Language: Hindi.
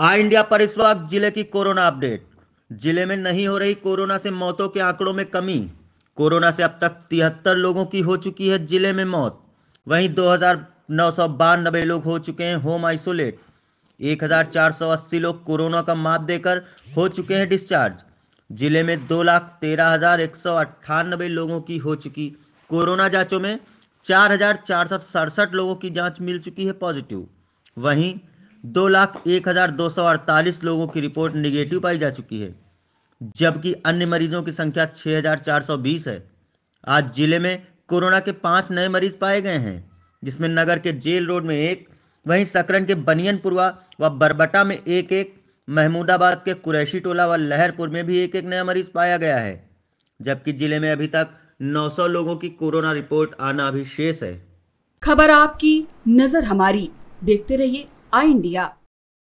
आ हाँ, इंडिया पर इस वक्त जिले की कोरोना अपडेट जिले में नहीं हो रही कोरोना से मौतों के आंकड़ों में कमी कोरोना से अब तक तिहत्तर लोगों की हो चुकी है जिले में मौत वहीं दो हजार लोग हो चुके हैं होम आइसोलेट 1480 लोग कोरोना का मात देकर हो चुके हैं डिस्चार्ज जिले में दो लाख तेरह हजार एक सौ अट्ठानबे लोगों की हो चुकी कोरोना जांचों में चार हजार चार सौ सड़सठ लोगों की जांच मिल चुकी है पॉजिटिव वहीं दो लाख एक हजार दो सौ अड़तालीस लोगों की रिपोर्ट निगेटिव पाई जा चुकी है जबकि अन्य मरीजों की संख्या हजार चार सौ बीस है आज जिले में कोरोना के पांच नए मरीज पाए गए हैं जिसमें नगर के जेल रोड में एक वहीं सकरन के बनियनपुरवा व बरबटा में एक एक महमूदाबाद के कुरैशी टोला व लहरपुर में भी एक एक नया मरीज पाया गया है जबकि जिले में अभी तक 900 लोगों की कोरोना रिपोर्ट आना अभी शेष है खबर आपकी नजर हमारी देखते रहिए India.